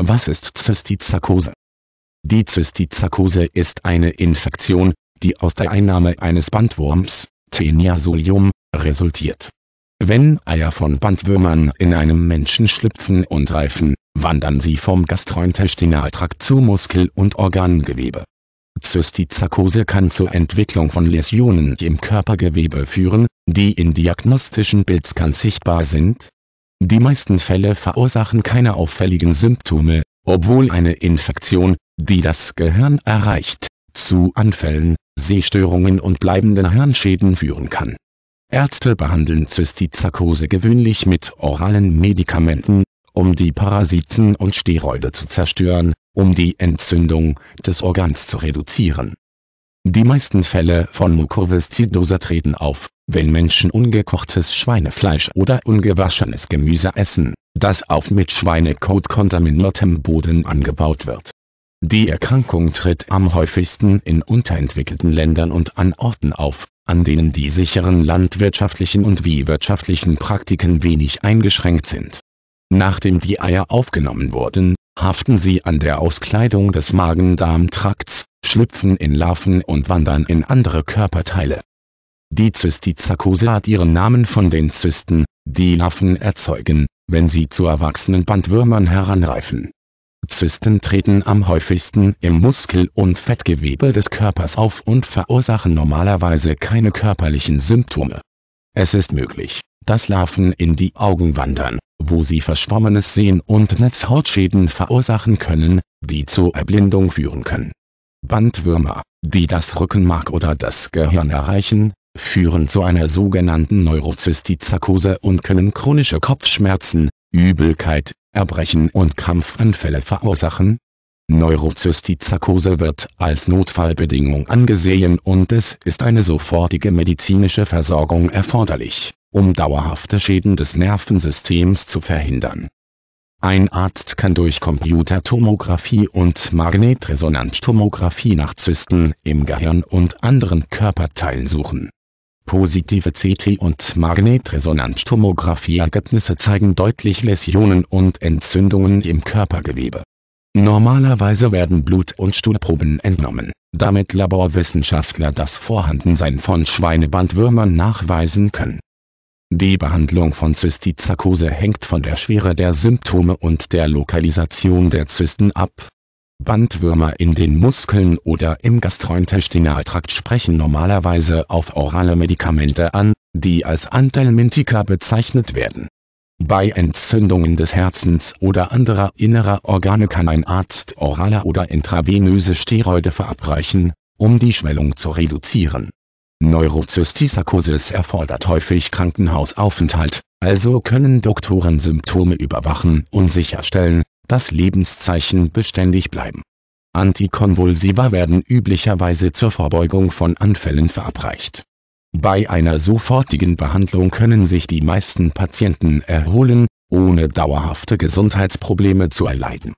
Was ist Zystizakose? Die Zystizakose ist eine Infektion, die aus der Einnahme eines Bandwurms, Teniasolium, resultiert. Wenn Eier von Bandwürmern in einem Menschen schlüpfen und reifen, wandern sie vom Gastrointestinaltrakt zu Muskel- und Organgewebe. Zystizakose kann zur Entwicklung von Läsionen im Körpergewebe führen, die in diagnostischen Bildscan sichtbar sind die meisten Fälle verursachen keine auffälligen Symptome, obwohl eine Infektion, die das Gehirn erreicht, zu Anfällen, Sehstörungen und bleibenden Hirnschäden führen kann. Ärzte behandeln Zystizakose gewöhnlich mit oralen Medikamenten, um die Parasiten und Steroide zu zerstören, um die Entzündung des Organs zu reduzieren die meisten Fälle von Mukoviszidose treten auf, wenn Menschen ungekochtes Schweinefleisch oder ungewaschenes Gemüse essen, das auf mit Schweinekot kontaminiertem Boden angebaut wird. Die Erkrankung tritt am häufigsten in unterentwickelten Ländern und an Orten auf, an denen die sicheren landwirtschaftlichen und wie wirtschaftlichen Praktiken wenig eingeschränkt sind. Nachdem die Eier aufgenommen wurden, haften sie an der Auskleidung des Magen-Darm-Trakts, schlüpfen in Larven und wandern in andere Körperteile. Die Zystizakose hat ihren Namen von den Zysten, die Larven erzeugen, wenn sie zu erwachsenen Bandwürmern heranreifen. Zysten treten am häufigsten im Muskel- und Fettgewebe des Körpers auf und verursachen normalerweise keine körperlichen Symptome. Es ist möglich, dass Larven in die Augen wandern, wo sie verschwommenes Sehen und Netzhautschäden verursachen können, die zur Erblindung führen können. Bandwürmer, die das Rückenmark oder das Gehirn erreichen, führen zu einer sogenannten Neurozystizakose und können chronische Kopfschmerzen, Übelkeit, Erbrechen und Krampfanfälle verursachen. Neurozystizakose wird als Notfallbedingung angesehen und es ist eine sofortige medizinische Versorgung erforderlich, um dauerhafte Schäden des Nervensystems zu verhindern ein Arzt kann durch Computertomographie und Magnetresonanztomographie nach Zysten im Gehirn und anderen Körperteilen suchen. Positive CT- und Magnetresonanztomographie-Ergebnisse zeigen deutlich Läsionen und Entzündungen im Körpergewebe. Normalerweise werden Blut- und Stuhlproben entnommen, damit Laborwissenschaftler das Vorhandensein von Schweinebandwürmern nachweisen können die Behandlung von Zystizakose hängt von der Schwere der Symptome und der Lokalisation der Zysten ab. Bandwürmer in den Muskeln oder im Gastrointestinaltrakt sprechen normalerweise auf orale Medikamente an, die als Antalmintika bezeichnet werden. Bei Entzündungen des Herzens oder anderer innerer Organe kann ein Arzt orale oder intravenöse Steroide verabreichen, um die Schwellung zu reduzieren Neurozystysarkose erfordert häufig Krankenhausaufenthalt, also können Doktoren Symptome überwachen und sicherstellen, dass Lebenszeichen beständig bleiben. Antikonvulsiva werden üblicherweise zur Vorbeugung von Anfällen verabreicht. Bei einer sofortigen Behandlung können sich die meisten Patienten erholen, ohne dauerhafte Gesundheitsprobleme zu erleiden